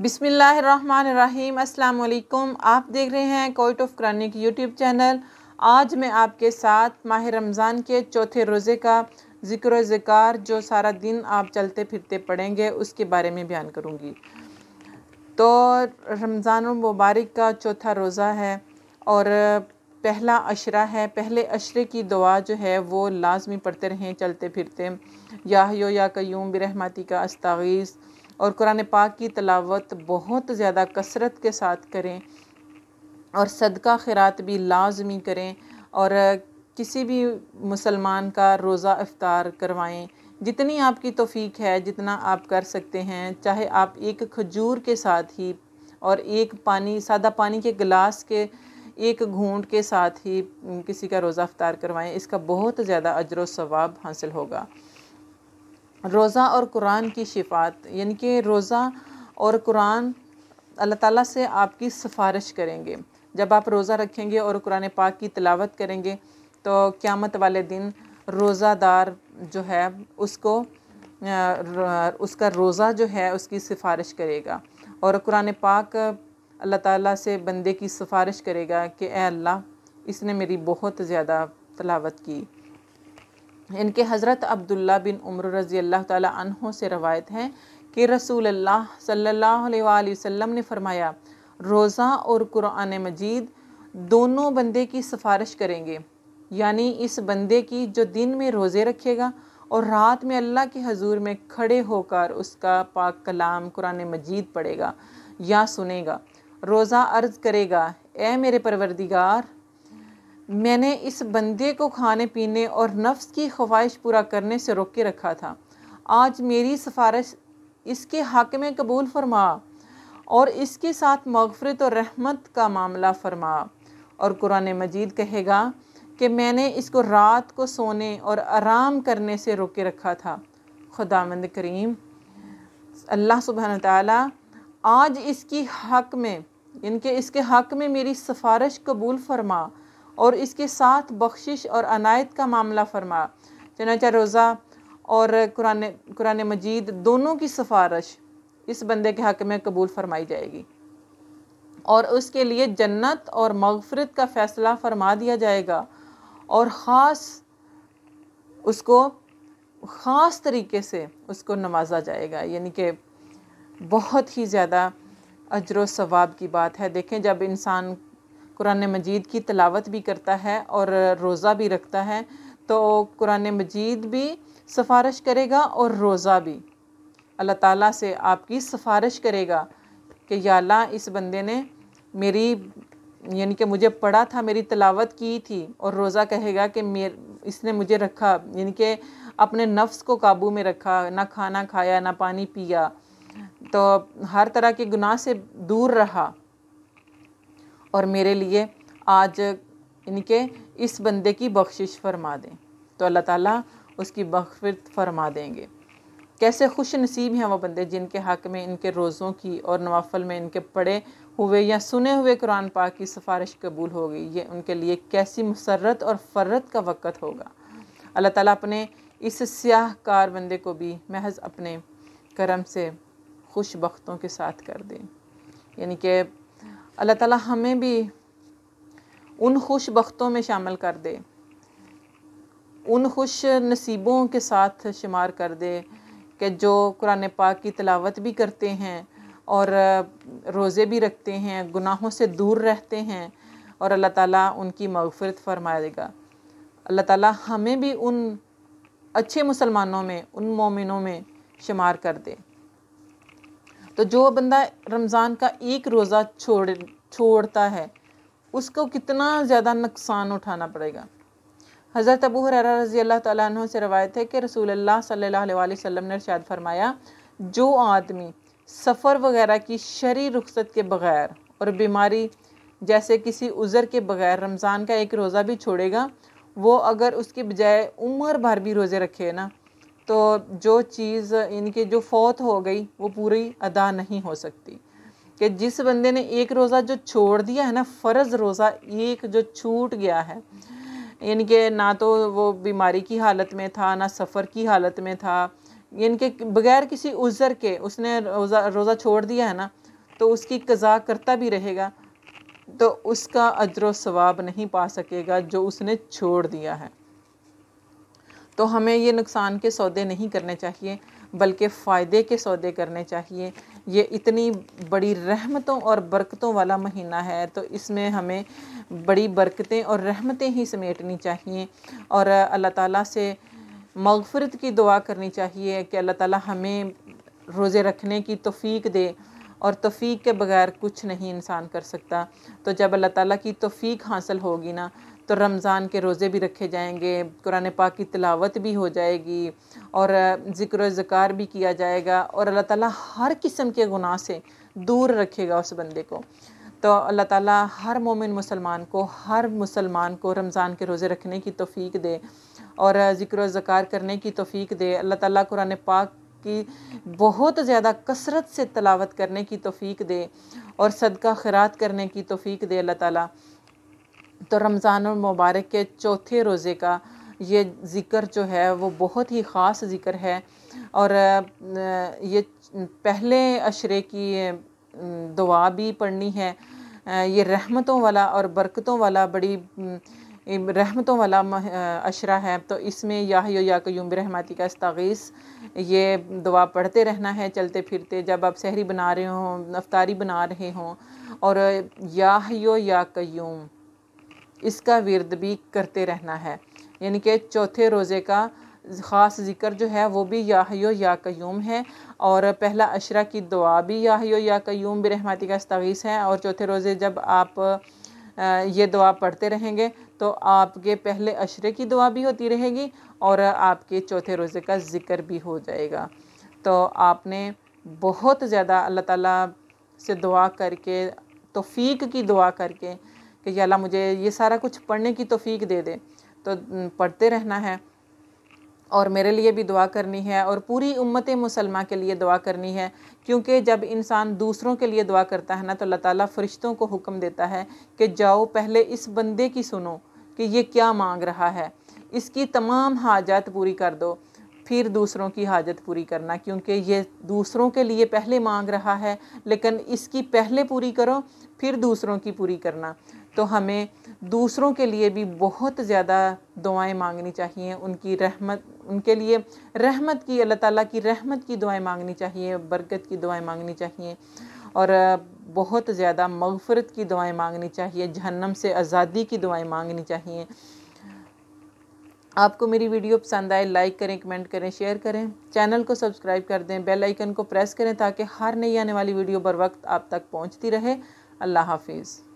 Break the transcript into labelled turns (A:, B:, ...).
A: बिसमीम् अल्लाम आप देख रहे हैं court of chronic YouTube channel आज मैं आपके साथ माह रमज़ान के चौथे रोज़े का ज़िक्र ज़िकार जो सारा दिन आप चलते फिरते पढ़ेंगे उसके बारे में बयान करूँगी तो रमज़ान मुबारक का चौथा रोज़ा है और पहला अशरा है पहले अशरे की दुआ जो है वो लाजमी पढ़ते रहें चलते फिरते या यो या कयूम बिरहमाती का अस्तावीज़ और कुरान पाक की तलावत बहुत ज़्यादा कसरत के साथ करें और सदका ख़रात भी लाजमी करें और किसी भी मुसलमान का रोज़ा अफ्तार करवाएं जितनी आपकी तोफ़ी है जितना आप कर सकते हैं चाहे आप एक खजूर के साथ ही और एक पानी सादा पानी के गिलास के एक घूंट के साथ ही किसी का रोज़ा अफ्तार करवाएं इसका बहुत ज़्यादा अजर व सवाब हासिल होगा रोज़ा और कुरान की शिफात यानी कि रोज़ा और कुरान अल्लाह ताला से आपकी सिफारिश करेंगे जब आप रोज़ा रखेंगे और कुरान पाक की तलावत करेंगे तो क़्यामत वाले दिन रोज़ादार जो है उसको उसका रोज़ा जो है उसकी सिफारिश करेगा और कुरान पाक अल्लाह ताला से बंदे की सिफारिश करेगा कि ए अल्लाह इसने मेरी बहुत ज़्यादा तलावत की इनके हज़रत अब्दुल्ला बिन उम्र रज़ी अल्लाह तहों से रवायत हैं कि रसूल अल्लाह सल्लल्लाहु अलैहि वसल्लम ने फ़रमाया रोज़ा और कुरान मजीद दोनों बंदे की सिफारिश करेंगे यानी इस बंदे की जो दिन में रोज़े रखेगा और रात में अल्लाह के हजूर में खड़े होकर उसका पाक कलाम कुरान मजीद पढ़ेगा या सुनेगा रोज़ा अर्ज़ करेगा ए मेरे परवरदिगार मैंने इस बंदे को खाने पीने और नफ्स की ख्वाहिश पूरा करने से रोक के रखा था आज मेरी सिफारिश इसके हक में कबूल फरमा और इसके साथ मगफरत और रहमत का मामला फरमा और कुरान मजीद कहेगा कि मैंने इसको रात को सोने और आराम करने से रोक के रखा था खुदामंद करीम अल्लाह सुबहान तला आज इसकी हक में इनके इसके हक में मेरी सिफारिश कबूल फरमा और इसके साथ बख्शिश और अनायत का मामला फरमा चनाचा रोज़ा और कुरान कुरान मजीद दोनों की सिफारश इस बंदे के हक़ में कबूल फरमाई जाएगी और उसके लिए जन्नत और मगफरत का फ़ैसला फरमा दिया जाएगा और ख़ास उसको ख़ास तरीके से उसको नवाजा जाएगा यानी कि बहुत ही ज़्यादा अजर सवाब की बात है देखें जब इंसान कुरान मजीद की तलावत भी करता है और रोज़ा भी रखता है तो कुरान मजीद भी सिफारिश करेगा और रोज़ा भी अल्लाह ताला से आपकी सिफारिश करेगा कि याला इस बंदे ने मेरी यानी कि मुझे पढ़ा था मेरी तलावत की थी और रोज़ा कहेगा कि मेर इसने मुझे रखा यानी कि अपने नफ्स को काबू में रखा ना खाना खाया ना पानी पिया तो हर तरह के गुनाह से दूर रहा और मेरे लिए आज इनके इस बंदे की बख्शिश फरमा दें तो अल्लाह ताला उसकी बख्शित फरमा देंगे कैसे खुश नसीब हैं वो बंदे जिनके हक़ में इनके रोज़ों की और नवाफल में इनके पढ़े हुए या सुने हुए कुरान पाक की सिफारिश कबूल होगी ये उनके लिए कैसी मसरत और फ़र्रत का वक़्त होगा अल्लाह ताला अपने इस कार बंदे को भी महज अपने करम से खुश वक्तों के साथ कर दें यानी कि अल्लाह ताला हमें भी उन खुश बख्तों में शामिल कर दे उन खुश नसीबों के साथ शुमार कर दे कि जो कुरान पाक की तलावत भी करते हैं और रोज़े भी रखते हैं गुनाहों से दूर रहते हैं और अल्लाह ताला उनकी मगफरत फरमाएगा अल्लाह ताला हमें भी उन अच्छे मुसलमानों में उन मोमिनों में शुमार कर दे तो जो बंदा रमज़ान का एक रोज़ा छोड़ छोड़ता है उसको कितना ज़्यादा नुकसान उठाना पड़ेगा हज़रत अबू हर रज़ी अल्लाह तु से रवायत है कि रसूल अल्लाह वसम ने शायद फरमाया जो आदमी सफ़र वगैरह की शरी रुखसत के बग़ैर और बीमारी जैसे किसी उज़र के बग़ैर रमज़ान का एक रोज़ा भी छोड़ेगा वो अगर उसके बजाय उम्र भर भी रोज़े रखे ना तो जो चीज़ इनके जो फौत हो गई वो पूरी अदा नहीं हो सकती कि जिस बंदे ने एक रोज़ा जो छोड़ दिया है ना फ़र्ज़ रोज़ा एक जो छूट गया है इनके ना तो वो बीमारी की हालत में था ना सफ़र की हालत में था इनके बगैर किसी उज़र के उसने रोज़ा रोज़ा छोड़ दिया है ना तो उसकी कज़ा करता भी रहेगा तो उसका अजर सवाब नहीं पा सकेगा जो उसने छोड़ दिया है तो हमें ये नुकसान के सौदे नहीं करने चाहिए बल्कि फ़ायदे के सौदे करने चाहिए ये इतनी बड़ी रहमतों और बरकतों वाला महीना है तो इसमें हमें बड़ी बरकतें और रहमतें ही समेटनी चाहिए और अल्लाह ताला से मगफरत की दुआ करनी चाहिए कि अल्लाह ताला हमें रोज़े रखने की तोफ़ी दे और तोफ़ी के बगैर कुछ नहीं इंसान कर सकता तो जब अल्लाह ताला की तोफ़ी हासिल होगी ना तो रमज़ान के रोज़े भी रखे जाएंगे कुरान पाक की तिलावत भी हो जाएगी और ज़िक्र ज़कार भी किया जाएगा और अल्लाह ताला हर किस्म के गुनाह से दूर रखेगा उस बंदे को तो अल्लाह ताला हर मोमिन मुसलमान को हर मुसलमान को रमज़ान के रोज़े रखने की तोफ़ी दे और ज़िक्र ज़कार करने की तोफ़ी दे अल्लाह ताला कुरान पाक की बहुत ज़्यादा कसरत से तलावत करने की तोफ़ी दे और सदका खरात करने की तोफ़ी दे अल्लाह ताला तो रमज़ान मुबारक के चौथे रोज़े का ये ज़िक्र जो है वो बहुत ही ख़ास ज़िक्र है और ये पहले अशरे की दुआ भी पढ़नी है ये रहमतों वाला और बरकतों वाला बड़ी रहमतों वाला अशरा है तो इसमें या या रहमाती रहमती का तगीस ये दुआ पढ़ते रहना है चलते फिरते जब आप सहरी बना रहे हों अफ्तारी बना रहे हों और या या क्यूम इसका विरद भी करते रहना है यानी कि चौथे रोज़े का ख़ास ज़िक्र जो है वो भी याहियो या क्यूम है और पहला अशरा की दुआ भी याहियो या कयूम बरहमाती का तवीस है और चौथे रोज़े जब आप ये दुआ पढ़ते रहेंगे तो आपके पहले अशरे की दुआ भी होती रहेगी और आपके चौथे रोज़े का ज़िक्र भी हो जाएगा तो आपने बहुत ज़्यादा अल्लाह ताला से दुआ करके तोफ़ी की दुआ करके कि अल्लाह मुझे ये सारा कुछ पढ़ने की तोफ़ीक दे दे तो पढ़ते रहना है और मेरे लिए भी दुआ करनी है और पूरी उम्मत मुसलमा के लिए दुआ करनी है क्योंकि जब इंसान दूसरों के लिए दुआ करता है ना तो अल्लाह ताला फरिश्तों को हुक्म देता है कि जाओ पहले इस बंदे की सुनो कि ये क्या मांग रहा है इसकी तमाम हाजत पूरी कर दो फिर दूसरों की हाजत पूरी करना क्योंकि ये दूसरों के लिए पहले मांग रहा है लेकिन इसकी पहले पूरी करो फिर दूसरों की पूरी करना तो हमें दूसरों के लिए भी बहुत ज़्यादा दुआएं मांगनी चाहिए उनकी रहमत उनके लिए रहमत की अल्लाह ताला की रहमत की दुआएं मांगनी चाहिए बरकत की दुआएं मांगनी चाहिए और बहुत ज़्यादा मगफ़रत की दुआएं मांगनी चाहिए जहन्नम से आज़ादी की दुआएं मांगनी चाहिए आपको मेरी वीडियो पसंद आए लाइक करें कमेंट करें शेयर करें चैनल को सब्सक्राइब कर दें बेल आइकन को प्रेस करें ताकि हर नई आने वाली वीडियो बर वक्त आप तक पहुंचती रहे अल्लाह हाफिज़